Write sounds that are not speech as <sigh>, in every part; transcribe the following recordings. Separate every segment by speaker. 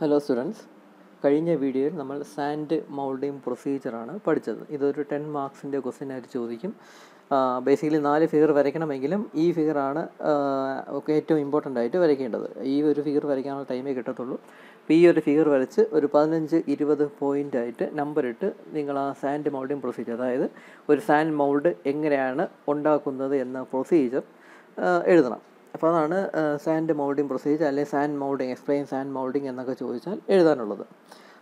Speaker 1: hello students കഴിഞ്ഞ വീഡിയോയിൽ നമ്മൾ സാൻഡ് മൗൾഡിങ് പ്രൊസീജിയറാണ് പഠിച്ചത് ഇതൊരു ടെൻ മാർക്സിൻ്റെ ക്വസ്റ്റ്യൻ ആയിട്ട് ചോദിക്കും ബേസിക്കലി നാല് ഫിഗർ വരയ്ക്കണമെങ്കിലും ഈ ഫിഗറാണ് ഏറ്റവും ഇമ്പോർട്ടൻ്റ് ആയിട്ട് വരയ്ക്കേണ്ടത് ഈ ഒരു ഫിഗർ വരയ്ക്കാനുള്ള ടൈമേ കിട്ടത്തുള്ളൂ അപ്പോൾ ഈ ഒരു ഫിഗർ വരച്ച് ഒരു പതിനഞ്ച് ഇരുപത് പോയിൻ്റ് ആയിട്ട് നമ്പർ ഇട്ട് നിങ്ങൾ ആ സാൻഡ് മൗൾഡിങ് പ്രൊസീജിയർ അതായത് ഒരു സാൻഡ് മൗൾഡ് എങ്ങനെയാണ് ഉണ്ടാക്കുന്നത് എന്ന പ്രൊസീജിയർ എഴുതണം അപ്പോൾ അതാണ് സാൻഡ് മൗൾഡിങ് പ്രൊസീജിയർ അല്ലെങ്കിൽ sand moulding explain sand moulding എന്നൊക്കെ ചോദിച്ചാൽ എഴുതാനുള്ളത്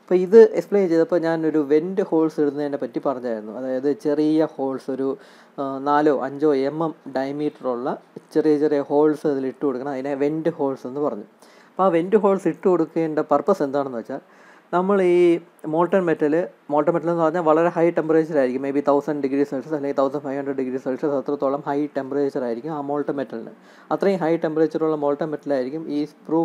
Speaker 1: അപ്പോൾ ഇത് എക്സ്പ്ലെയിൻ ചെയ്തപ്പോൾ ഞാനൊരു വെൻറ്റ് ഹോൾസ് ഇടുന്നതിനെ പറ്റി പറഞ്ഞായിരുന്നു അതായത് ചെറിയ ഹോൾസ് ഒരു നാലോ അഞ്ചോ എം എം ഡയമീറ്ററുള്ള ചെറിയ ചെറിയ ഹോൾസ് അതിൽ ഇട്ട് കൊടുക്കണം അതിനെ വെൻറ്റ് ഹോൾസ് എന്ന് പറഞ്ഞു അപ്പോൾ ആ വെൻറ്റ് ഹോൾസ് ഇട്ട് കൊടുക്കേണ്ട പർപ്പസ് എന്താണെന്ന് വെച്ചാൽ നമ്മൾ ഈ മോൾട്ടൺ മെറ്റൽ മോൾട്ടൺ മെറ്റൽ എന്ന് പറഞ്ഞാൽ വളരെ ഹൈ ടെമ്പറേച്ചറായിരിക്കും may be thousand degree Celsius അല്ലെങ്കിൽ thousand five hundred degree Celsius അത്രത്തോളം ഹൈ ടെമ്പറേച്ചർ ആയിരിക്കും ആ മോൾട്ടൺ മെറ്റലിന് അത്രയും ഹൈ ടെമ്പറേച്ചറുള്ള മോൾട്ടൺ മെറ്റലായിരിക്കും ഈ സ്ക്രൂ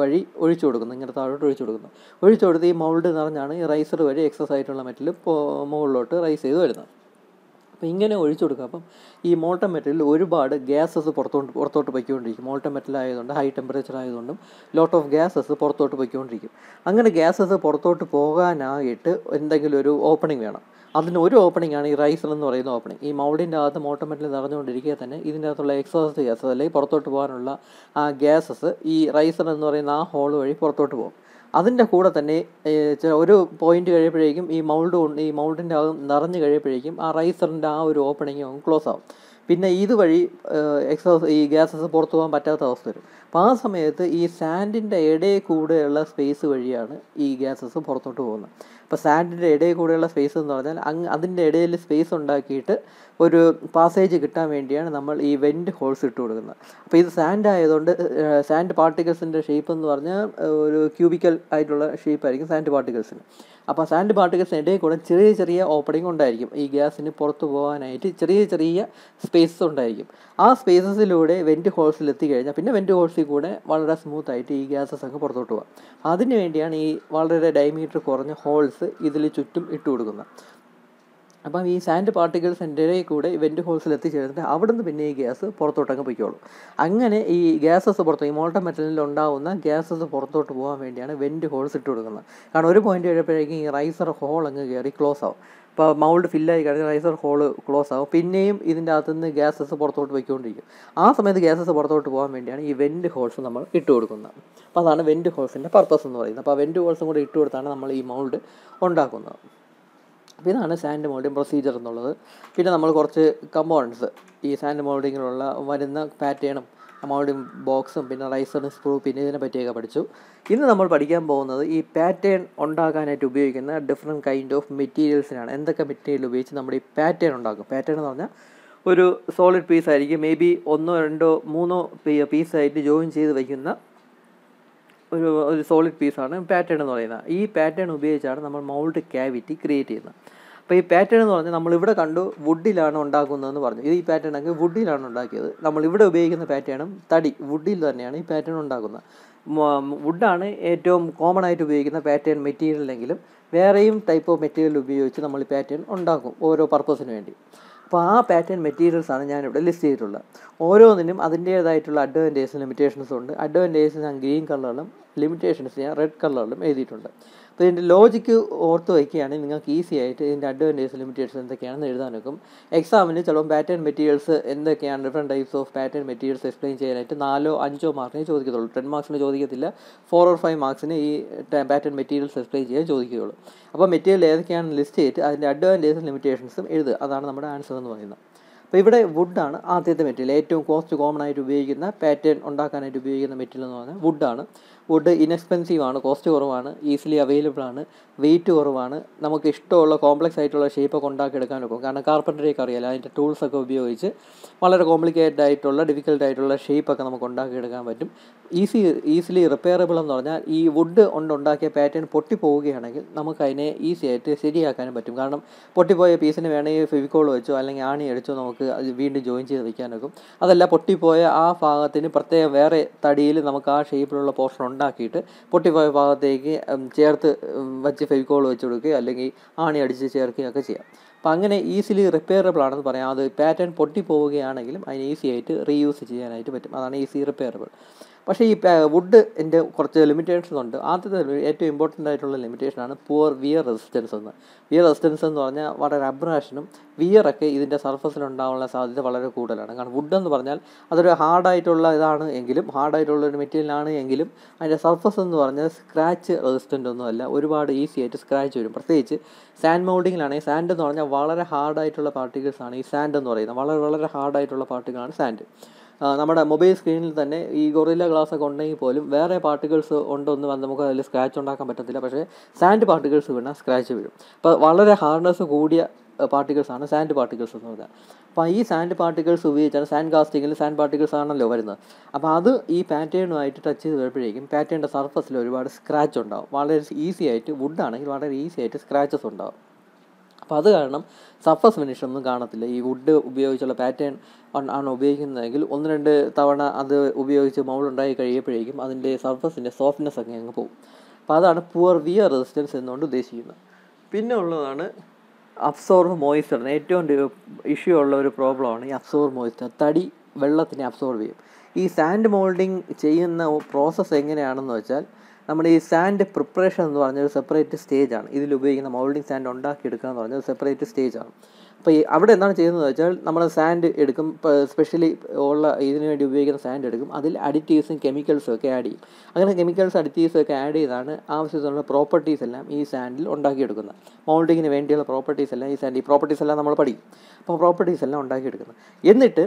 Speaker 1: വഴി ഒഴിച്ചു കൊടുക്കുന്നത് ഇങ്ങനെ താഴോട്ട് ഒഴിച്ചു കൊടുക്കുന്നത് ഒഴിച്ചു കൊടുത്ത് ഈ മൗൾഡ് നിറഞ്ഞാണ് ഈ റൈസർ വഴി എക്സസ് ആയിട്ടുള്ള മെറ്റൽ മുകളിലോട്ട് റൈസ് ചെയ്ത് വരുന്നത് അപ്പം ഇങ്ങനെ ഒഴിച്ചു കൊടുക്കുക അപ്പം ഈ മോൾട്ടൺ മെറ്റലിൽ ഒരുപാട് ഗ്യാസസ് പുറത്തോട്ട് പുറത്തോട്ട് പൊയ്ക്കൊണ്ടിരിക്കും മോൾട്ടൺ മെറ്റൽ ആയതുകൊണ്ട് ഹൈ ടെമ്പറേച്ചർ ആയതുകൊണ്ടും ലോട്ട് ഓഫ് ഗ്യാസസ് പുറത്തോട്ട് പൊയ്ക്കൊണ്ടിരിക്കും അങ്ങനെ ഗ്യാസസ് പുറത്തോട്ട് പോകാനായിട്ട് എന്തെങ്കിലും ഒരു ഓപ്പണിംഗ് വേണം അതിന് ഒരു ഓപ്പണിംഗ് ആണ് ഈ റൈസർ എന്ന് പറയുന്ന ഓപ്പണിംഗ് ഈ മൗളിൻ്റെ അകത്ത് മോട്ടോമെറ്റിൽ നടന്നുകൊണ്ടിരിക്കുക തന്നെ ഇതിൻ്റെ അകത്തുള്ള എക്സോസ്റ്റ് ഗ്യാസസ് അല്ലെങ്കിൽ പുറത്തോട്ട് പോകാനുള്ള ആ ഗ്യാസസ് ഈ റൈസർ എന്ന് പറയുന്ന ആ ഹോൾ വഴി പുറത്തോട്ട് പോകും അതിൻ്റെ കൂടെ തന്നെ ഒരു പോയിന്റ് കഴിയുമ്പോഴേക്കും ഈ മൗൾഡ് കൊണ്ട് ഈ മൗൾഡിൻ്റെ ആ നിറഞ്ഞു കഴിയുമ്പോഴേക്കും ആ റൈസറിൻ്റെ ആ ഒരു ഓപ്പണിങ് ക്ലോസ് ആവും പിന്നെ ഇതുവഴി എക്സോസ് ഈ ഗ്യാസസ് പുറത്തു പോകാൻ പറ്റാത്ത അവസ്ഥ വരും അപ്പം ആ സമയത്ത് ഈ സാൻഡിൻ്റെ ഇടയിൽ കൂടെയുള്ള സ്പേസ് വഴിയാണ് ഈ ഗ്യാസസ് പുറത്തോട്ട് പോകുന്നത് അപ്പോൾ സാൻഡിൻ്റെ ഇടയിൽ കൂടെയുള്ള സ്പേസ് എന്ന് പറഞ്ഞാൽ അങ്ങ് അതിൻ്റെ ഇടയിൽ സ്പേസ് ഉണ്ടാക്കിയിട്ട് ഒരു പാസേജ് കിട്ടാൻ വേണ്ടിയാണ് നമ്മൾ ഈ വെൻറ്റ് ഹോൾസ് ഇട്ട് കൊടുക്കുന്നത് അപ്പോൾ ഇത് സാൻഡ് ആയതുകൊണ്ട് സാൻഡ് പാർട്ടിക്കിൾസിൻ്റെ ഷേപ്പ് എന്ന് പറഞ്ഞാൽ ഒരു ക്യൂബിക്കൽ ആയിട്ടുള്ള ഷേപ്പ് ആയിരിക്കും സാൻഡ് പാർട്ടിക്കിൾസിന് അപ്പോൾ സാൻഡ് പാർട്ടിക്കിൾസിന് ഇടയിൽ കൂടെ ചെറിയ ചെറിയ ഓപ്പണിംഗ് ഉണ്ടായിരിക്കും ഈ ഗ്യാസിന് പുറത്തു പോകാനായിട്ട് ചെറിയ ചെറിയ സ്പേസസ് ഉണ്ടായിരിക്കും ആ സ്പേസസിലൂടെ വെൻറ്റ് ഹോൾസിൽ എത്തിക്കഴിഞ്ഞാൽ പിന്നെ വെൻറ്റ് ഹോൾസിൽ ഗ്യാസിൽ കൂടെ വളരെ സ്മൂത്ത് ആയിട്ട് ഈ ഗ്യാസസ് അങ്ങ് പുറത്തോട്ട് പോകുക അതിന് വേണ്ടിയാണ് ഈ വളരെ ഡയമീറ്റർ കുറഞ്ഞ ഹോൾസ് ഇതിൽ ചുറ്റും ഇട്ട് കൊടുക്കുന്നത് അപ്പം ഈ സാൻഡ് പാർട്ടിക്കിൾസ് എൻ്റെ കൂടെ വെൻറ്റ് ഹോൾസിൽ എത്തിച്ചേർന്നിട്ട് നിന്ന് പിന്നെ ഈ ഗ്യാസ് പുറത്തോട്ടങ്ങ് പോയിക്കോളൂ അങ്ങനെ ഈ ഗ്യാസസ് പുറത്ത് ഈ മോൾട്ട മെറ്റലിൽ ഉണ്ടാവുന്ന ഗ്യാസസ് പുറത്തോട്ട് പോകാൻ വേണ്ടിയാണ് വെൻറ്റ് ഹോൾസ് ഇട്ട് കൊടുക്കുന്നത് കാരണം ഒരു പോയിന്റ് കഴിയപ്പോഴേക്കും ഈ റൈസർ ഹോൾ അങ്ങ് കയറി ക്ലോസ് ആവും ഇപ്പോൾ മൗൾഡ് ഫില്ലായി കഴിഞ്ഞാൽ റൈസർ ഹോള് ക്ലോസ് ആകും പിന്നെയും ഇതിൻ്റെ അകത്തുനിന്ന് ഗ്യാസസ് പുറത്തോട്ട് വയ്ക്കൊണ്ടിരിക്കും ആ സമയത്ത് ഗ്യാസസ് പുറത്തോട്ട് പോകാൻ വേണ്ടിയാണ് ഈ വെൻറ്റ് ഹോൾസ് നമ്മൾ ഇട്ട് കൊടുക്കുന്നത് അപ്പോൾ അതാണ് വെൻറ്റ് ഹോൾസിൻ്റെ പർപ്പസ് എന്ന് പറയുന്നത് അപ്പോൾ ആ വെൻറ്റ് ഹോൾസും കൂടി ഇട്ട് കൊടുത്താണ് നമ്മൾ ഈ മൗൾഡ് ഉണ്ടാക്കുന്നത് അപ്പോൾ ഇതാണ് സാൻഡ് മോൾഡിങ് പ്രൊസീജിയർ എന്നുള്ളത് പിന്നെ നമ്മൾ കുറച്ച് കമ്പോണൻസ് ഈ സാൻഡ് മോൾഡിങ്ങിലുള്ള വരുന്ന പാറ്റേണും അമൗണ്ടും ബോക്സും പിന്നെ റൈസറും സ്ക്രൂ പിന്നെ ഇതിനെ പറ്റിയൊക്കെ പഠിച്ചു ഇന്ന് നമ്മൾ പഠിക്കാൻ പോകുന്നത് ഈ പാറ്റേൺ ഉണ്ടാക്കാനായിട്ട് ഉപയോഗിക്കുന്ന ഡിഫറെൻറ്റ് കൈൻഡ് ഓഫ് മെറ്റീരിയൽസിനാണ് എന്തൊക്കെ മെറ്റീരിയൽ ഉപയോഗിച്ച് നമ്മുടെ ഈ പാറ്റേൺ ഉണ്ടാക്കും പാറ്റേൺ എന്ന് പറഞ്ഞാൽ ഒരു സോളിഡ് പീസ് ആയിരിക്കും മേ ബി ഒന്നോ രണ്ടോ മൂന്നോ പീസായിട്ട് ജോയിൻ ചെയ്ത് വയ്ക്കുന്ന ഒരു ഒരു സോളിഡ് പീസാണ് പാറ്റേൺ എന്ന് പറയുന്നത് ഈ പാറ്റേൺ ഉപയോഗിച്ചാണ് നമ്മൾ മൗൾഡ് ക്യാവിറ്റി ക്രിയേറ്റ് ചെയ്യുന്നത് അപ്പോൾ ഈ പാറ്റേൺ എന്ന് പറഞ്ഞാൽ നമ്മളിവിടെ കണ്ടു വുഡിലാണ് ഉണ്ടാക്കുന്നതെന്ന് പറഞ്ഞു ഇത് ഈ പാറ്റേൺ ആണെങ്കിൽ വുഡിലാണ് ഉണ്ടാക്കിയത് നമ്മളിവിടെ ഉപയോഗിക്കുന്ന പാറ്റേണും തടി വുഡിൽ തന്നെയാണ് ഈ പാറ്റേൺ ഉണ്ടാക്കുന്നത് വുഡാണ് ഏറ്റവും കോമൺ ആയിട്ട് ഉപയോഗിക്കുന്ന പാറ്റേൺ മെറ്റീരിയലെങ്കിലും വേറെയും ടൈപ്പ് ഓഫ് മെറ്റീരിയൽ ഉപയോഗിച്ച് നമ്മൾ പാറ്റേൺ ഉണ്ടാക്കും ഓരോ പർപ്പസിന് വേണ്ടി അപ്പോൾ ആ പാറ്റേൺ മെറ്റീരിയൽസാണ് ഞാനിവിടെ ലിസ്റ്റ് ചെയ്തിട്ടുള്ളത് ഓരോന്നിനും അതിൻ്റേതായിട്ടുള്ള അഡ്വാൻറ്റേജസ് ലിമിറ്റേഷൻസും ഉണ്ട് അഡ്വാൻറ്റേജസ് ഞാൻ ഗ്രീൻ കളറിലും ലിമിറ്റേഷൻസ് ഞാൻ റെഡ് കളറിലും എഴുതിയിട്ടുണ്ട് അപ്പോൾ ഇതിൻ്റെ ലോജിക്ക് ഓർത്ത് വയ്ക്കുകയാണെങ്കിൽ നിങ്ങൾക്ക് ഈസി ആയിട്ട് ഇതിൻ്റെ അഡ്വാൻറ്റേജ് ലിമിറ്റേഷൻസ് എന്തൊക്കെയാണെന്ന് എഴുതാൻ നോക്കും എക്സാമിന് ചിലപ്പോൾ പാറ്റേൺ മെറ്റീരിയൽസ് എന്തൊക്കെയാണ് different types of pattern materials explain ചെയ്യാനായിട്ട് നാലോ അഞ്ചോ മാർക്കിനെ ചോദിക്കത്തുള്ളൂ ടെൻ മാർക്സിന് ചോദിക്കത്തില്ല ഫോർ ഓർ ഫൈവ് മാർക്സിന് ഈ പാറ്റേൺ മെറ്റീരിയൽസ് എക്സ്പ്ലെയിൻ ചെയ്യാൻ ചോദിക്കുകയുള്ളൂ അപ്പോൾ മെറ്റീരിയൽ ഏതൊക്കെയാണെന്ന് ലിസ്റ്റ് ചെയ്തിട്ട് അതിൻ്റെ അഡ്വാൻറ്റേജും ലിമിറ്റേഷൻസും എഴുതുക അതാണ് നമ്മുടെ ആൻസർ എന്ന് പറയുന്നത് അപ്പോൾ ഇവിടെ വുഡാണ് ആദ്യത്തെ മെറ്റീരിയൽ ഏറ്റവും കോസ്റ്റ് കോമൺ ആയിട്ട് ഉപയോഗിക്കുന്ന പാറ്റേൺ ഉണ്ടാക്കാനായിട്ട് ഉപയോഗിക്കുന്ന മെറ്റീരിയൽ എന്ന് പറഞ്ഞാൽ വുഡാണ് വുഡ് ഇൻഎക്സ്പെൻസീവ് ആണ് കോസ്റ്റ് കുറവാണ് ഈസിലി അവൈലബിൾ ആണ് വെയിറ്റ് കുറവാണ് നമുക്ക് ഇഷ്ടമുള്ള കോംപ്ലക്സ് ആയിട്ടുള്ള ഷേപ്പ് ഷേപ്പൊക്കെ ഉണ്ടാക്കിയെടുക്കാൻ നോക്കും കാരണം കാർപ്പൻറ്ററിയൊക്കെ അറിയാലോ അതിൻ്റെ ടൂൾസൊക്കെ ഉപയോഗിച്ച് വളരെ കോംപ്ലിക്കേറ്റഡ് ആയിട്ടുള്ള ഡിഫിക്കൽട്ട് ആയിട്ടുള്ള ഷേപ്പൊക്കെ നമുക്ക് എടുക്കാൻ പറ്റും ഈസി ഈസിലി റിപ്പയറബിൾ എന്ന് പറഞ്ഞാൽ ഈ വുഡ് കൊണ്ടുണ്ടാക്കിയ പാറ്റേൺ പൊട്ടിപ്പോവുകയാണെങ്കിൽ നമുക്ക് അതിനെ ഈസി ആയിട്ട് ശരിയാക്കാനും പറ്റും കാരണം പൊട്ടിപ്പോയ പീസിന് വേണമെങ്കിൽ ഫെവിക്കോൾ വെച്ചോ അല്ലെങ്കിൽ ആണി അടിച്ചോ നമുക്ക് അത് വീണ്ടും ജോയിൻ ചെയ്ത് വയ്ക്കാനൊക്കും അതല്ല പൊട്ടിപ്പോയ ആ ഭാഗത്തിന് പ്രത്യേകം വേറെ തടിയിൽ നമുക്ക് ആ ഷേപ്പിലുള്ള പോർഷൻ ഉണ്ടാക്കിയിട്ട് പൊട്ടിപ്പോയ ഭാഗത്തേക്ക് ചേർത്ത് വെച്ച് ഫെവിക്കോൾ വെച്ച് കൊടുക്കുകയോ അല്ലെങ്കിൽ ആണി അടിച്ച് ചേർക്കുകയോ ഒക്കെ ചെയ്യാം അപ്പോൾ അങ്ങനെ ഈസിലി റിപ്പയറബിൾ ആണെന്ന് പറയാം അത് പാറ്റേൺ പൊട്ടിപ്പോവുകയാണെങ്കിലും അതിന് ഈസി ആയിട്ട് റീയൂസ് ചെയ്യാനായിട്ട് പറ്റും അതാണ് ഈസി റിപ്പയറബിൾ പക്ഷേ ഈ വുഡ് എൻ്റെ കുറച്ച് ലിമിറ്റേഷൻസ് ഉണ്ട് ആദ്യത്തെ ഏറ്റവും ഇമ്പോർട്ടൻ്റ് ആയിട്ടുള്ള ലിമിറ്റേഷനാണ് പുവർ വിയർ റെസിസ്റ്റൻസ് എന്ന് വിയർ റെസിസ്റ്റൻസ് എന്ന് പറഞ്ഞാൽ വളരെ അബ്രാഷനും വിയറൊക്കെ ഇതിൻ്റെ സർഫസിലുണ്ടാവാനുള്ള സാധ്യത വളരെ കൂടുതലാണ് കാരണം വുഡ് എന്ന് പറഞ്ഞാൽ അതൊരു ഹാർഡായിട്ടുള്ള ഇതാണ് എങ്കിലും ഹാർഡായിട്ടുള്ള ഒരു മെറ്റീരിയലാണ് എങ്കിലും അതിൻ്റെ സർഫസ് എന്ന് പറഞ്ഞാൽ സ്ക്രാച്ച് റെസിസ്റ്റൻ്റ് ഒന്നുമല്ല ഒരുപാട് ഈസി ആയിട്ട് സ്ക്രാച്ച് വരും പ്രത്യേകിച്ച് സാൻഡ് മൗൾഡിങ്ങിലാണെങ്കിൽ സാൻഡ് എന്ന് പറഞ്ഞാൽ വളരെ ഹാർഡായിട്ടുള്ള പാർട്ടിക്കിൾസാണ് ഈ സാൻഡ് എന്ന് പറയുന്നത് വളരെ വളരെ ഹാർഡായിട്ടുള്ള പാർട്ടിക്കിളാണ് സാൻഡ് നമ്മുടെ മൊബൈൽ സ്ക്രീനിൽ തന്നെ ഈ ഗൊറില്ല ഗ്ലാസ് ഒക്കെ ഉണ്ടെങ്കിൽ പോലും വേറെ പാർട്ടിക്കിൾസ് ഉണ്ടോന്ന് നമുക്ക് അതിൽ സ്ക്രാച്ച് ഉണ്ടാക്കാൻ പറ്റത്തില്ല പക്ഷേ സാൻഡ് പാർട്ടിക്കിൾസ് വീണാൽ സ്ക്രാച്ച് വീഴും അപ്പോൾ വളരെ ഹാർഡ്നെസ് കൂടിയ പാർട്ടിക്കിൾസാണ് സാൻഡ് പാർട്ടിക്കിൾസ് എന്ന് പറയുന്നത് അപ്പോൾ ഈ സാൻഡ് പാർട്ടിക്കിൾസ് ഉപയോഗിച്ചാണ് സാൻഡ് കാസ്റ്റിങ്ങിൽ സാൻഡ് പാർട്ടിക്കിൾസ് ആണല്ലോ വരുന്നത് അപ്പോൾ അത് ഈ പാറ്റേണുമായിട്ട് ടച്ച് ചെയ്ത് വരുമ്പോഴേക്കും പാറ്റേണിൻ്റെ സർഫസിൽ ഒരുപാട് സ്ക്രാച്ച് ഉണ്ടാവും വളരെ ഈസി ആയിട്ട് വുഡാണെങ്കിൽ വളരെ ഈസി ആയിട്ട് സ്ക്രാച്ചസ് ഉണ്ടാവും അപ്പോൾ അത് കാരണം സർഫസ് ഫിനിഷ് ഒന്നും കാണത്തില്ല ഈ വുഡ് ഉപയോഗിച്ചുള്ള പാറ്റേൺ ആണ് ഉപയോഗിക്കുന്നതെങ്കിൽ ഒന്ന് രണ്ട് തവണ അത് ഉപയോഗിച്ച് മൗൾ ഉണ്ടായി കഴിയുമ്പോഴേക്കും അതിൻ്റെ സർഫസിൻ്റെ സോഫ്റ്റ്നെസ് ഒക്കെ അങ്ങ് പോകും അപ്പോൾ അതാണ് പുവർ വിയർ റെസിസ്റ്റൻസ് എന്നുകൊണ്ട് ഉദ്ദേശിക്കുന്നത് പിന്നെ ഉള്ളതാണ് അബ്സോർവ് മോയിസ്ചർ ഏറ്റവും ഇഷ്യൂ ഉള്ള ഒരു പ്രോബ്ലമാണ് ഈ അബ്സോർവ് മോയിസ്റ്റർ തടി വെള്ളത്തിനെ അബ്സോർവ് ചെയ്യും ഈ സാൻഡ് മോൾഡിങ് ചെയ്യുന്ന പ്രോസസ്സ് എങ്ങനെയാണെന്ന് വെച്ചാൽ നമ്മുടെ ഈ സാൻഡ് പ്രിപ്പറേഷൻ എന്ന് പറഞ്ഞ ഒരു സെപ്പറേറ്റ് സ്റ്റേജാണ് ഇതിൽ ഉപയോഗിക്കുന്ന മൗൾഡിങ് സാൻഡ് ഉണ്ടാക്കിയെടുക്കുക എന്ന് പറഞ്ഞ ഒരു സെപ്പറേറ്റ് സ്റ്റേജാണ് അപ്പോൾ ഈ അവിടെ എന്താണ് ചെയ്യുന്നത് വെച്ചാൽ നമ്മൾ സാൻഡ് എടുക്കും സ്പെഷ്യലി ഉള്ള ഇതിനു വേണ്ടി ഉപയോഗിക്കുന്ന സാൻഡ് എടുക്കും അതിൽ അഡിറ്റീവ്സും കെമിക്കൽസും ഒക്കെ ആഡ് ചെയ്യും അങ്ങനെ കെമിക്കൽസ് അഡിറ്റീവ്സും ഒക്കെ ആഡ് ചെയ്താണ് ആവശ്യത്തിനുള്ള പ്രോപ്പർട്ടീസ് എല്ലാം ഈ സാൻഡിൽ ഉണ്ടാക്കിയെടുക്കുന്നത് മൗൾഡിങ്ങിന് വേണ്ടിയുള്ള പ്രോപ്പർട്ടീസ് എല്ലാം ഈ സാൻഡ് ഈ പ്രോപ്പർട്ടീസ് എല്ലാം നമ്മൾ പഠിക്കും അപ്പോൾ പ്രോപ്പർട്ടീസ് എല്ലാം ഉണ്ടാക്കിയെടുക്കുന്നത് എന്നിട്ട്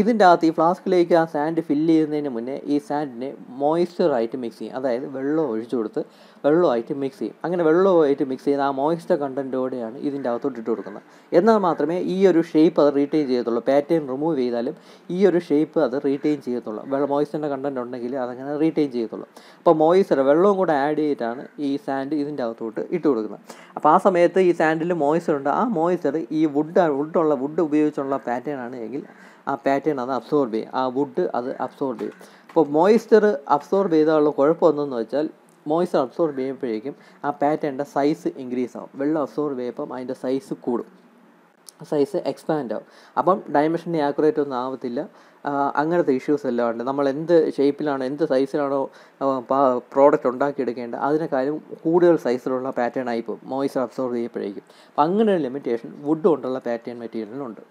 Speaker 1: ഇതിൻ്റെ അകത്ത് ഈ ഫ്ലാസ്കിലേക്ക് ആ സാൻഡ് ഫില്ല് ചെയ്യുന്നതിന് മുന്നേ ഈ സാൻഡിനെ മോയ്സ്ചറായിട്ട് മിക്സ് ചെയ്യും അതായത് വെള്ളം ഒഴിച്ചു കൊടുത്ത് വെള്ളമായിട്ട് മിക്സ് ചെയ്യും അങ്ങനെ വെള്ളമായിട്ട് മിക്സ് ചെയ്ത് ആ മോയ്സ്ചർ കണ്ടൻറ്റോടെയാണ് ഇതിൻ്റെ അകത്തോട്ട് ഇട്ട് കൊടുക്കുന്നത് എന്നാൽ മാത്രമേ ഈ ഒരു ഷേപ്പ് അത് റീറ്റെയിൻ ചെയ്യത്തുള്ളൂ പാറ്റേൺ റിമൂവ് ചെയ്താലും ഈ ഒരു ഷേപ്പ് അത് റീറ്റെയിൻ ചെയ്യത്തുള്ളൂ വെള്ളം മോയ്സ്ചറിൻ്റെ കണ്ടൻറ് ഉണ്ടെങ്കിൽ അതങ്ങനെ റീറ്റെയിൻ ചെയ്യത്തുള്ളൂ അപ്പോൾ മോയ്സ്ചർ വെള്ളവും കൂടെ ആഡ് ചെയ്തിട്ടാണ് ഈ സാൻഡ് ഇതിൻ്റെ അകത്തോട്ട് ഇട്ട് കൊടുക്കുന്നത് അപ്പോൾ ആ സമയത്ത് ഈ സാൻഡിൽ മോയ്സ്ചർ ഉണ്ട് ആ മോയ്സ്ചർ ഈ വുഡ് വുഡുള്ള വുഡ് ഉപയോഗിച്ചുള്ള പാറ്റേൺ ആണ് എങ്കിൽ ആ പാറ്റേൺ അത് അബ്സോർബ് ചെയ്യും ആ വുഡ് അത് അബ്സോർബ് ചെയ്യും അപ്പോൾ മോയ്സ്ചർ അബ്സോർബ് ചെയ്താലുള്ള കുഴപ്പമൊന്നെന്ന് വെച്ചാൽ മോയ്സ്ചർ അബ്സോർബ് ചെയ്യുമ്പോഴേക്കും ആ പാറ്റേണിൻ്റെ സൈസ് ഇൻക്രീസ് ആവും വെള്ളം അബ്സോർബ് ചെയ്യപ്പം അതിൻ്റെ സൈസ് കൂടും സൈസ് എക്സ്പാൻഡ് ആവും അപ്പം ഡൈമെൻഷൻ്റെ ആക്യുറേറ്റ് ഒന്നും ആവത്തില്ല അങ്ങനത്തെ ഇഷ്യൂസ് എല്ലാം ഉണ്ട് നമ്മൾ എന്ത് ഷേപ്പിലാണോ എന്ത് സൈസിലാണോ പ്രോഡക്റ്റ് ഉണ്ടാക്കിയെടുക്കേണ്ടത് അതിന് കാര്യം കൂടുതൽ സൈസിലുള്ള പാറ്റേൺ ആയിപ്പോൾ മോയ്സ് അബ്സോർബ് ചെയ്യപ്പോഴേക്കും അപ്പം അങ്ങനെ ഒരു ലിമിറ്റേഷൻ വുഡ് കൊണ്ടുള്ള പാറ്റേൺ മെറ്റീരിയലിനുണ്ട്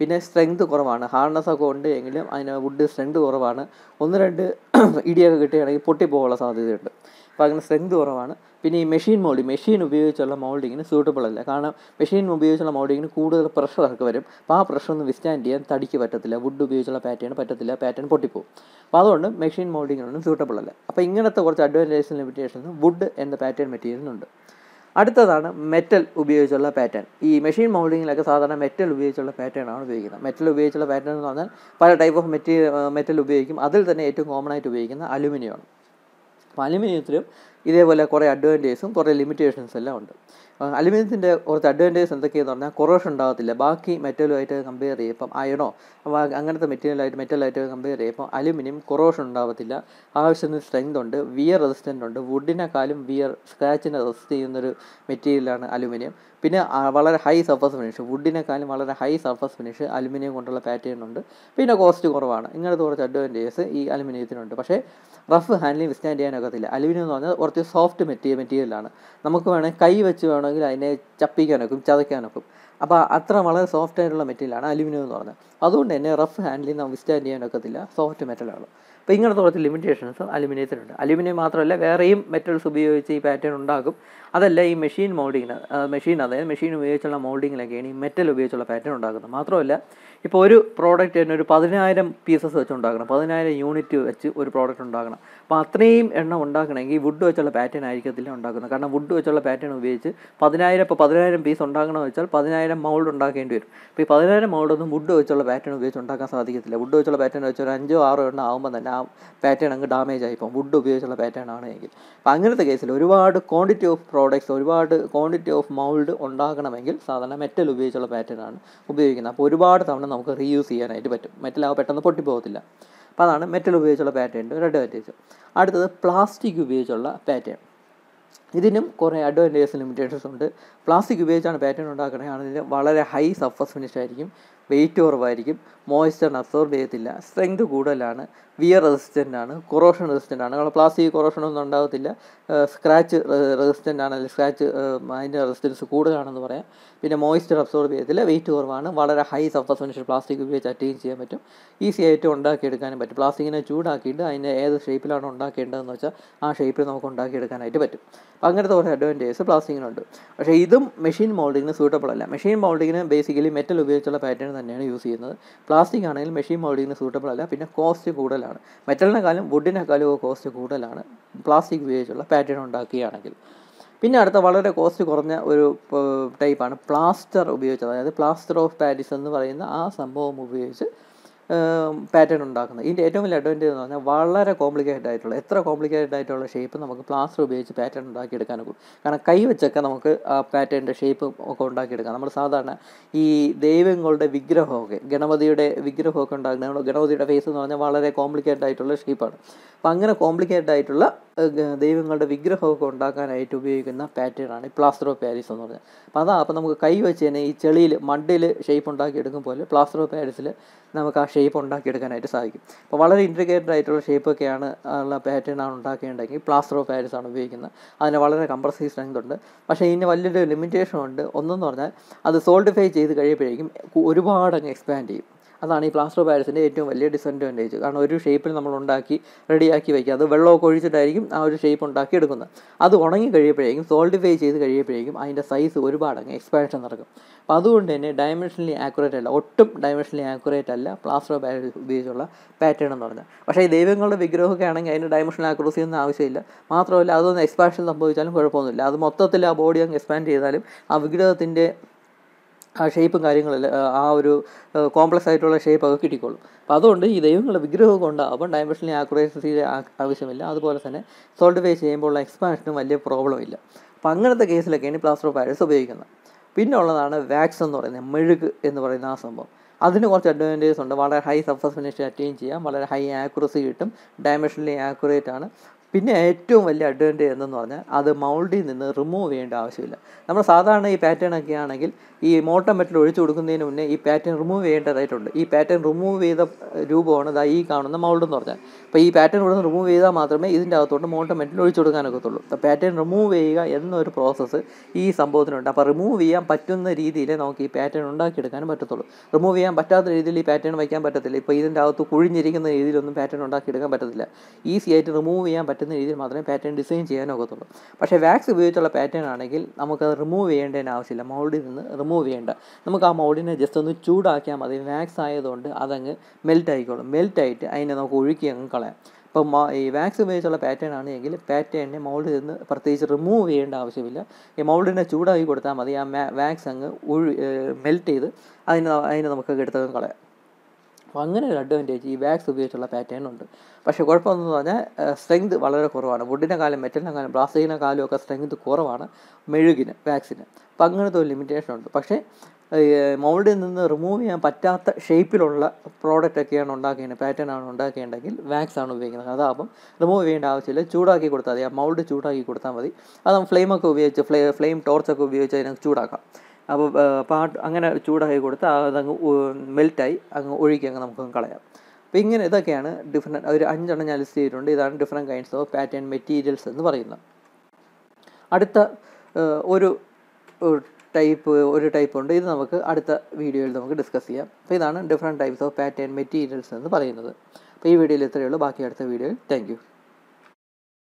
Speaker 1: പിന്നെ സ്ട്രെങ്ത് കുറവാണ് ഹാർഡ്നെസ് ഒക്കെ ഉണ്ട് എങ്കിലും അതിന് വുഡ് സ്ട്രെങ്ത് കുറവാണ് ഒന്ന് രണ്ട് <clears throat> ഇടിയൊക്കെ കിട്ടുകയാണെങ്കിൽ പൊട്ടിപ്പോകാനുള്ള സാധ്യതയുണ്ട് അപ്പോൾ അങ്ങനെ സ്ട്രെങ്ത് കുറവാണ് പിന്നെ ഈ മെഷീൻ മോൾഡിങ് മെഷീൻ ഉപയോഗിച്ചുള്ള മോൾഡിങ്ങിന് സ്യൂട്ടബിൾ അല്ല കാരണം മെഷീൻ ഉപയോഗിച്ചുള്ള മോൾഡിങ്ങിന് കൂടുതൽ പ്രഷർ ഒക്കെ വരും അപ്പോൾ ആ പ്രഷർ ഒന്ന് വിസ്റ്റാൻഡ് ചെയ്യാൻ തടിക്ക് പറ്റത്തില്ല വുഡ് ഉപയോഗിച്ചുള്ള പാറ്റേൺ പറ്റത്തില്ല പാറ്റേൺ പൊട്ടിപ്പോകും അപ്പോൾ അതുകൊണ്ട് മെഷീൻ മോൾഡിങ്ങിനൊന്നും സ്യൂട്ടബിൾ അല്ല അപ്പോൾ ഇങ്ങനത്തെ കുറച്ച് അഡ്വാൻറ്റേജ് ലിമിറ്റേഷൻസ് വുഡ് എന്ന പാറ്റേൺ മെറ്റീരിയലിനുണ്ട് അടുത്തതാണ് മെറ്റൽ ഉപയോഗിച്ചുള്ള പാറ്റേൺ ഈ മെഷീൻ മൗൾഡിങ്ങിലൊക്കെ സാധാരണ മെറ്റൽ ഉപയോഗിച്ചുള്ള പാറ്റേൺ ആണ് ഉപയോഗിക്കുന്നത് മെറ്റൽ ഉപയോഗിച്ചുള്ള പാറ്റേൺ എന്ന് പറഞ്ഞാൽ പല ടൈപ്പ് ഓഫ് മെറ്റീരിയൽ മെറ്റൽ ഉപയോഗിക്കും അതിൽ തന്നെ ഏറ്റവും കോമൺ ആയിട്ട് ഉപയോഗിക്കുന്ന അലുമിനിയമാണ് അപ്പോൾ അലുമിനിയത്തിലും ഇതേപോലെ കുറേ അഡ്വാൻറ്റേജസും കുറേ ലിമിറ്റേഷൻസ് എല്ലാം ഉണ്ട് അലുമിനിയത്തിൻ്റെ കുറച്ച് അഡ്വാൻറ്റേജ് എന്തൊക്കെയെന്ന് പറഞ്ഞാൽ കൊറോഷൻ ഉണ്ടാകത്തില്ല ബാക്കി മെറ്റലുമായിട്ട് കമ്പയർ ചെയ്യും ഇപ്പം അയണോ അങ്ങനത്തെ മെറ്റീരിയലായിട്ട് മെറ്റലായിട്ട് കമ്പയർ ചെയ്യും ഇപ്പം അലുമിനിയം കൊറോഷൻ ഉണ്ടാകത്തില്ല ആവശ്യത്തിന് സ്ട്രെങ്ത് ഉണ്ട് വിയർ റെസിസ്റ്റൻ്റ് ഉണ്ട് വുഡിനെക്കാളും വിയർ സ്ക്രാച്ചിനെ റെസിസ്റ്റ് ചെയ്യുന്നൊരു മെറ്റീരിയലാണ് അലുമിനിയം പിന്നെ വളരെ ഹൈ സർഫസ് ഫിനിഷ് വുഡിനെക്കാളും വളരെ ഹൈ സർഫസ് ഫിനിഷ് അലുമിനിയം കൊണ്ടുള്ള പാറ്റേൺ ഉണ്ട് പിന്നെ കോസ്റ്റ് കുറവാണ് ഇങ്ങനത്തെ കുറച്ച് അഡ്വാൻറ്റേജസ് ഈ അലുമിനിയത്തിനുണ്ട് പക്ഷേ റഫ് ഹാൻഡിലിംഗ് വിസ്റ്റാൻഡ് ചെയ്യാനൊക്കത്തില്ല അലുമിനിയം എന്ന് പറഞ്ഞാൽ കുറച്ച് സോഫ്റ്റ് മെറ്റീരിയൽ മെറ്റീരിയലാണ് നമുക്ക് വേണമെങ്കിൽ കൈ വെച്ച് വേണമെങ്കിൽ അതിനെ ചപ്പിക്കാനൊക്കും ചതയ്ക്കാനൊക്കും അപ്പോൾ അത്ര വളരെ സോഫ്റ്റ് ആയിട്ടുള്ള മെറ്റീരിയലാണ് അലുമിനിയം എന്ന് പറഞ്ഞത് അതുകൊണ്ട് തന്നെ റഫ് ഹാൻഡിലിംഗ് നമുക്ക് വിസ്റ്റാൻഡ് ചെയ്യാനൊക്കത്തില്ല സോഫ്റ്റ് മെറ്റലാണ് അപ്പോൾ ഇങ്ങനത്തെ കുറച്ച് ലിമിറ്റേഷൻസ് അലുമിനിയത്തിനുണ്ട് അലുമിനിയം മാത്രമല്ല വേറെയും മെറ്റൽസ് ഉപയോഗിച്ച് ഈ പാറ്റേൺ ഉണ്ടാകും അതല്ല ഈ മെഷീൻ മോൾഡിങ്ങിന് മെഷീൻ അതായത് മെഷീൻ ഉപയോഗിച്ചുള്ള മോൾഡിങ്ങിലൊക്കെയാണ് ഈ മെറ്റൽ ഉപയോഗിച്ചുള്ള പാറ്റേൺ ഉണ്ടാക്കുന്നത് മാത്രമല്ല ഇപ്പോൾ ഒരു പ്രോഡക്റ്റ് തന്നെ ഒരു പതിനായിരം പീസസ് വെച്ച് ഉണ്ടാക്കണം പതിനായിരം യൂണിറ്റ് വെച്ച് ഒരു പ്രോഡക്റ്റ് ഉണ്ടാക്കണം അപ്പോൾ അത്രയും എണ്ണം ഉണ്ടാക്കണമെങ്കിൽ വുഡ് വെച്ചുള്ള പാറ്റേൺ ആയിരിക്കത്തില്ല ഉണ്ടാക്കുന്നത് കാരണം വുഡ് വെച്ചുള്ള പാറ്റേൺ ഉപയോഗിച്ച് പതിനായിരം ഇപ്പോൾ പതിനായിരം പീസ് ഉണ്ടാക്കണമെന്ന് വെച്ചാൽ പതിനായിരം മൗൾഡ് ഉണ്ടാക്കേണ്ടി വരും അപ്പോൾ ഈ പതിനായിരം മൗൾഡൊന്നും വുഡ് വെച്ചുള്ള പാറ്റേൺ ഉപയോഗിച്ച് ഉണ്ടാക്കാൻ സാധിക്കത്തില്ല വുഡ് വെച്ചുള്ള പാറ്റേൺ വെച്ച് ഒരു അഞ്ചോ ആറോ എണ്ണം ആകുമ്പോൾ തന്നെ ആ പാറ്റേൺ അങ്ങ് ഡാമേജ് ആയിപ്പോൾ വുഡ് ഉപയോഗിച്ചുള്ള പാറ്റേൺ ആണെങ്കിൽ എങ്കിൽ അപ്പോൾ അങ്ങനത്തെ കേസിൽ ഒരുപാട് ക്വാണ്ടിറ്റി ഓഫ് പ്രോഡക്റ്റ്സ് ഒരുപാട് ക്വാണ്ടിറ്റി ഓഫ് മൗൾഡ് ഉണ്ടാകണമെങ്കിൽ സാധാരണ മെറ്റൽ ഉപയോഗിച്ചുള്ള പാറ്റേൺ ആണ് ഉപയോഗിക്കുന്നത് അപ്പോൾ ഒരുപാട് തവണ നമുക്ക് റീയൂസ് ചെയ്യാനായിട്ട് പറ്റും മെറ്റൽ ആ പെട്ടെന്ന് പൊട്ടിപ്പോകത്തില്ല അപ്പോൾ അതാണ് മെറ്റൽ ഉപയോഗിച്ചുള്ള പാറ്റേണിൻ്റെ ഒരു അഡ്വാൻറ്റേജ് അടുത്തത് പ്ലാസ്റ്റിക് ഉപയോഗിച്ചുള്ള പാറ്റേൺ ഇതിനും കുറേ അഡ്വാൻറ്റേജസ് ലിമിറ്റേഷൻസ് ഉണ്ട് പ്ലാസ്റ്റിക് ഉപയോഗിച്ചാണ് പാറ്റേൺ ഉണ്ടാക്കണമെങ്കിൽ അതിന് വളരെ ഹൈ സർഫസ് ഫിനിഷ് ആയിരിക്കും വെയിറ്റ് കുറവായിരിക്കും മോയ്സ്റ്റർ അബ്സോർബ് ചെയ്യത്തില്ല സ്ട്രെങ്ത് കൂടുതലാണ് വിയർ റെസിസ്റ്റൻ്റ് ആണ് കൊറോഷൻ റെസിസ്റ്റൻ്റ് ആണ് കാരണം പ്ലാസ്റ്റിക് ഒന്നും ഉണ്ടാകത്തില്ല സ്ക്രാച്ച് റെസിസ്റ്റൻ്റ് ആണ് അല്ലെങ്കിൽ സ്ക്രാച്ച് അതിൻ്റെ റെസിസ്റ്റൻസ് കൂടുതലാണെന്ന് പറയാം പിന്നെ മോയ്സ്റ്റർ അബ്സോർബ് ചെയ്യത്തില്ല വെയിറ്റ് കുറവാണ് വളരെ ഹൈ സർഫസ് ഫിനിഷ് പ്ലാസ്റ്റിക് ഉപയോഗിച്ച് അറ്റൈൻ ചെയ്യാൻ പറ്റും ഈസി ആയിട്ട് ഉണ്ടാക്കിയെടുക്കാനും പറ്റും പ്ലാസ്റ്റിക്കിനെ ചൂടാക്കിയിട്ട് അതിൻ്റെ ഏത് ഷേപ്പിലാണ് ഉണ്ടാക്കേണ്ടതെന്ന് വെച്ചാൽ ആ ഷേപ്പിൽ നമുക്ക് ഉണ്ടാക്കിയെടുക്കാനായിട്ട് പറ്റും അപ്പം അങ്ങനത്തെ കുറേ അഡ്വാൻറ്റേജസ് പ്ലാസ്റ്റിക്കിനുണ്ട് പക്ഷേ ഇതും മെഷീൻ മോൾഡിങ്ങിന് സൂട്ടബിൾ അല്ല മെഷീൻ മോൾഡിങ്ങിന് ബേസിക്കലി മെറ്റൽ ഉപയോഗിച്ചുള്ള പാറ്റേൺ തന്നെയാണ് യൂസ് ചെയ്യുന്നത് പ്ലാസ്റ്റിക് ആണെങ്കിൽ മെഷീൻ മോൾഡിങ്ങിന് സൂട്ടബിൾ അല്ല പിന്നെ കോസ്റ്റ് കൂടുതലാണ് മെറ്റലിനെക്കാളും വുഡിനെക്കാളും കോസ്റ്റ് കൂടുതലാണ് പ്ലാസ്റ്റിക് ഉപയോഗിച്ചുള്ള പാറ്റേൺ ഉണ്ടാക്കുകയാണെങ്കിൽ പിന്നെ അടുത്ത വളരെ കോസ്റ്റ് കുറഞ്ഞ ഒരു ടൈപ്പാണ് പ്ലാസ്റ്റർ ഉപയോഗിച്ചത് അതായത് പ്ലാസ്റ്റർ ഓഫ് പാരീസ് എന്ന് പറയുന്ന ആ സംഭവം ഉപയോഗിച്ച് പാറ്റേൺ ഉണ്ടാക്കുന്നത് ഇതിൻ്റെ ഏറ്റവും വലിയ അഡ്വാൻറ്റേജ് എന്ന് പറഞ്ഞാൽ വളരെ കോംപ്ലിക്കേറ്റഡ് ആയിട്ടുള്ള എത്ര കോംപ്ലിക്കേറ്റഡ് ആയിട്ടുള്ള ഷേപ്പ് നമുക്ക് പ്ലാസ്റ്റർ ഉപയോഗിച്ച് പാറ്റേൺ ഉണ്ടാക്കിയെടുക്കാനൊക്കെ കാരണം കൈ വെച്ചൊക്കെ നമുക്ക് ആ പാറ്റേണിൻ്റെ ഷേപ്പ് ഒക്കെ ഉണ്ടാക്കിയെടുക്കാം നമ്മൾ സാധാരണ ഈ ദൈവങ്ങളുടെ വിഗ്രഹമൊക്കെ ഗണപതിയുടെ വിഗ്രഹമൊക്കെ ഉണ്ടാക്കുന്ന ഗണപതിയുടെ ഫേസ് എന്ന് പറഞ്ഞാൽ വളരെ കോംപ്ലിക്കേറ്റഡ് ആയിട്ടുള്ള ഷേപ്പാണ് അപ്പം അങ്ങനെ കോംപ്ലിക്കേറ്റഡ് ആയിട്ടുള്ള ദൈവങ്ങളുടെ വിഗ്രഹമൊക്കെ ഉണ്ടാക്കാനായിട്ട് ഉപയോഗിക്കുന്ന പാറ്റേൺ ആണ് ഈ പ്ലാസ്റ്റർ ഓഫ് പാരീസ് എന്ന് പറഞ്ഞാൽ അപ്പോൾ അതാ അപ്പം നമുക്ക് കൈ വെച്ച് തന്നെ ഈ ചെളിയിൽ മണ്ണിൽ ഷേപ്പ് ഉണ്ടാക്കിയെടുക്കും പോലെ പ്ലാസ്റ്റർ ഓഫ് പാരീസിൽ നമുക്ക് ആ ഷേപ്പ് ഷേപ്പ് ഉണ്ടാക്കിയെടുക്കാനായിട്ട് സാധിക്കും അപ്പോൾ വളരെ ഇൻട്രിക്കേറ്റഡ് ആയിട്ടുള്ള ഷേപ്പൊക്കെയാണ് ഉള്ള പാറ്റേണാണ് ഉണ്ടാക്കേണ്ടതെങ്കിൽ പ്ലാസ്റ്റർ ഓഫ് പാരീസ് ആണ് ഉപയോഗിക്കുന്നത് അതിന് വളരെ കംപ്രസീവ് സ്ട്രെങ്ത് ഉണ്ട് പക്ഷേ ഇതിന് വലിയൊരു ലിമിറ്റേഷൻ ഉണ്ട് ഒന്നെന്ന് പറഞ്ഞാൽ അത് സോൾഡിഫൈ ചെയ്ത് കഴിയുമ്പോഴേക്കും ഒരുപാട് അങ്ങ് എക്സ്പാൻഡ് ചെയ്യും അതാണ് ഈ പ്ലാസ്റ്റർ പാരീസിൻ്റെ ഏറ്റവും വലിയ ഡിസഡ്വാൻറ്റേജ് കാരണം ഒരു ഷേപ്പിൽ നമ്മൾ ഉണ്ടാക്കി റെഡിയാക്കി വയ്ക്കുക അത് വെള്ളമൊക്കെ ഒഴിച്ചിട്ടായിരിക്കും ആ ഒരു ഷേപ്പ് ഉണ്ടാക്കി എടുക്കുന്നത് അത് ഉണങ്ങി കഴിയുമ്പോഴേക്കും സോൾഡിഫൈ ചെയ്ത് കഴിയുമ്പോഴേക്കും അതിൻ്റെ സൈസ് ഒരുപാട് അങ്ങ് എക്സ്പാൻഷൻ നടക്കും അപ്പോൾ അതുകൊണ്ട് തന്നെ ഡയമെൻഷനലി ആക്യുറേറ്റ് അല്ല ഒട്ടും ഡയമെൻഷനലി ആക്യുറേറ്റ് അല്ല പ്ലാസ്റ്റർ ഓഫ് പാരീസ് ഉപയോഗിച്ചുള്ള പാറ്റേൺ എന്ന് പറഞ്ഞാൽ പക്ഷേ ഈ ദൈവങ്ങളുടെ വിഗ്രഹമൊക്കെ ആണെങ്കിൽ അതിന് ഡയമെൻഷണൽ ആക്യുറസി ഒന്നും ആവശ്യമില്ല മാത്രമല്ല അതൊന്ന് എക്സ്പാൻഷൻ സംഭവിച്ചാലും കുഴപ്പമൊന്നുമില്ല അത് മൊത്തത്തിൽ ആ ബോഡി അങ്ങ് എക്സ്പാൻഡ് ചെയ്താലും ആ വിഗ്രഹത്തിൻ്റെ ആ ഷേപ്പും കാര്യങ്ങളെല്ലാം ആ ഒരു കോംപ്ലക്സ് ആയിട്ടുള്ള ഷേപ്പ് ഒക്കെ കിട്ടിക്കോളും അപ്പോൾ അതുകൊണ്ട് ഈ ദൈവങ്ങളുടെ വിഗ്രഹം കൊണ്ടാകുമ്പോൾ ഡയമെൻഷനിൽ ആക്യുറേസിയുടെ ആവശ്യമില്ല അതുപോലെ തന്നെ സോൾട്ട് ഫേസ് ചെയ്യുമ്പോൾ ഉള്ള എക്സ്പാൻഷനും വലിയ പ്രോബ്ലം ഇല്ല അപ്പോൾ അങ്ങനത്തെ കേസിലൊക്കെയാണ് പ്ലാസ്റ്റർ ഓഫ് പാരീസ് ഉപയോഗിക്കുന്നത് പിന്നെ ഉള്ളതാണ് വാക്സ് എന്ന് പറയുന്നത് മെഴുക് എന്ന് പറയുന്ന ആ സംഭവം അതിന് കുറച്ച് അഡ്വാൻറ്റേജസ് ഉണ്ട് വളരെ ഹൈ സർഫസ് ഫിനിഷ് അറ്റൈൻ ചെയ്യാം വളരെ ഹൈ ആക്യുറസി കിട്ടും ഡയമെൻഷനലി ആക്യുറേറ്റ് ആണ് പിന്നെ ഏറ്റവും വലിയ അഡ്വാൻറ്റേജ് എന്തെന്ന് പറഞ്ഞാൽ അത് മൗൾഡിൽ നിന്ന് റിമൂവ് ചെയ്യേണ്ട ആവശ്യമില്ല നമ്മൾ സാധാരണ ഈ പാറ്റേൺ ഒക്കെ ആണെങ്കിൽ ഈ മോട്ടം മെറ്റൽ ഒഴിച്ചു കൊടുക്കുന്നതിന് മുന്നേ ഈ പാറ്റേൺ റിമൂവ് ചെയ്യേണ്ടതായിട്ടുണ്ട് ഈ പാറ്റേൺ റിമൂവ് ചെയ്ത രൂപമാണ് ഇതാ ഈ കാണുന്ന മൗൾഡ് എന്ന് പറഞ്ഞാൽ അപ്പോൾ ഈ പാറ്റേൺ ഇവിടെ നിന്ന് റിമൂവ് ചെയ്താൽ മാത്രമേ ഇതിൻ്റെ അകത്തോട്ട് മോട്ടം മെറ്റൽ ഒഴിച്ചു കൊടുക്കാനൊക്കത്തുള്ളൂ അപ്പോൾ പാറ്റേൺ റിമൂവ് ചെയ്യുക എന്നൊരു പ്രോസസ്സ് ഈ സംഭവത്തിനുണ്ട് അപ്പോൾ റിമൂവ് ചെയ്യാൻ പറ്റുന്ന രീതിയിൽ നമുക്ക് ഈ പാറ്റേൺ ഉണ്ടാക്കിയെടുക്കാനും പറ്റത്തുള്ളൂ റിമൂവ് ചെയ്യാൻ പറ്റാത്ത രീതിയിൽ ഈ പാറ്റേൺ വയ്ക്കാൻ പറ്റത്തില്ല ഇപ്പോൾ ഇതിൻ്റെ അകത്ത് കുഴിഞ്ഞിരിക്കുന്ന രീതിയിലൊന്നും പാറ്റേൺ ഉണ്ടാക്കിയെടുക്കാൻ പറ്റത്തില്ല ഈസി ആയിട്ട് റിമൂവ് ചെയ്യാൻ പറ്റുന്ന രീതിയിൽ മാത്രമേ പാറ്റേൺ ഡിസൈൻ ചെയ്യാൻ ഒക്കത്തുള്ളൂ പക്ഷേ വാക്സ് ഉപയോഗിച്ചുള്ള പാറ്റേൺ ആണെങ്കിൽ നമുക്ക് അത് റിമൂവ് ചെയ്യേണ്ടതിന് ആവശ്യമില്ല മൗൾഡിൽ നിന്ന് റിമൂവ് ചെയ്യേണ്ട നമുക്ക് ആ മൗൾഡിനെ ജസ്റ്റ് ഒന്ന് ചൂടാക്കിയാൽ മതി വാക്സ് ആയതുകൊണ്ട് അതങ്ങ് മെൽറ്റ് ആയിക്കോളും മെൽറ്റ് ആയിട്ട് അതിനെ നമുക്ക് ഒഴുക്കി അങ്ങ് കളയാം ഇപ്പം ഈ വാക്സ് ഉപയോഗിച്ചുള്ള പാറ്റേൺ ആണെങ്കിൽ പാറ്റേണിനെ മൗൾഡിൽ നിന്ന് പ്രത്യേകിച്ച് റിമൂവ് ചെയ്യേണ്ട ആവശ്യമില്ല ഈ മൗൾഡിനെ ചൂടാക്കി കൊടുത്താൽ മതി ആ വാക്സ് അങ്ങ് ഒഴു മെൽറ്റ് ചെയ്ത് അതിനെ അതിനെ നമുക്ക് എടുത്തങ്ങ് കളയാം അപ്പോൾ അങ്ങനെ ഒരു അഡ്വാൻറ്റേജ് ഈ ബാഗ്സ് ഉപയോഗിച്ചുള്ള പാറ്റേൺ ഉണ്ട് പക്ഷേ കുഴപ്പമെന്ന് പറഞ്ഞാൽ സ്ട്രെങ്ത് വളരെ കുറവാണ് വുഡിൻ്റെ കാലം മെറ്റലിൻ്റെ കാലം പ്ലാസ്റ്റിക്കിൻ്റെ കാലം ഒക്കെ സ്ട്രെങ്ത് കുറവാണ് മെഴുകിന് ബാഗ്സിന് അപ്പോൾ അങ്ങനത്തെ ഒരു ലിമിറ്റേഷൻ ഉണ്ട് പക്ഷേ മോൾഡിൽ നിന്ന് റിമൂവ് ചെയ്യാൻ പറ്റാത്ത ഷേപ്പിലുള്ള പ്രോഡക്റ്റ് ഒക്കെയാണ് ഉണ്ടാക്കിയത് പാറ്റേൺ ആണ് വാക്സ് ആണ് ഉപയോഗിക്കുന്നത് അതാകുമ്പം റിമൂവ് ചെയ്യേണ്ട ആവശ്യമില്ല ചൂടാക്കി കൊടുത്താൽ മതി ആ മൗൾഡ് ചൂടാക്കി കൊടുത്താൽ മതി അത് ഫ്ലെയിമൊക്കെ ഉപയോഗിച്ച് ഫ്ലെയിം ടോർച്ചൊക്കെ ഉപയോഗിച്ച് അതിനകത്ത് ചൂടാക്കാം അപ്പോൾ പാട്ട് അങ്ങനെ ചൂടാക്കി കൊടുത്ത് അതങ്ങ് മെൽറ്റായി അങ്ങ് ഒഴുകി അങ്ങ് നമുക്ക് കളയാം അപ്പോൾ ഇങ്ങനെ ഇതൊക്കെയാണ് ഡിഫറെൻറ്റ് ഒരു അഞ്ചെണ്ണം ഞാൻ ലിസ്റ്റ് ചെയ്തിട്ടുണ്ട് ഇതാണ് different kinds of pattern materials എന്ന് പറയുന്നത് അടുത്ത ഒരു ടൈപ്പ് ഒരു ടൈപ്പ് ഉണ്ട് ഇത് നമുക്ക് അടുത്ത വീഡിയോയിൽ നമുക്ക് ഡിസ്കസ് ചെയ്യാം അപ്പോൾ ഇതാണ് different types of pattern materials എന്ന് പറയുന്നത് അപ്പോൾ ഈ വീഡിയോയിൽ ഇത്രയേ ഉള്ളൂ ബാക്കി അടുത്ത വീഡിയോയിൽ താങ്ക്